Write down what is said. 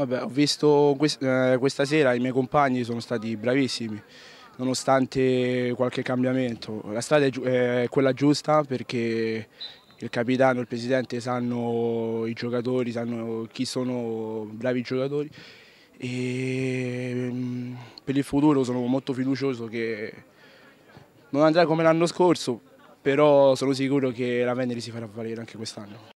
Vabbè, ho visto eh, questa sera i miei compagni sono stati bravissimi, nonostante qualche cambiamento. La strada è quella giusta perché il capitano e il presidente sanno i giocatori, sanno chi sono bravi giocatori e mm, per il futuro sono molto fiducioso che non andrà come l'anno scorso, però sono sicuro che la Venere si farà valere anche quest'anno.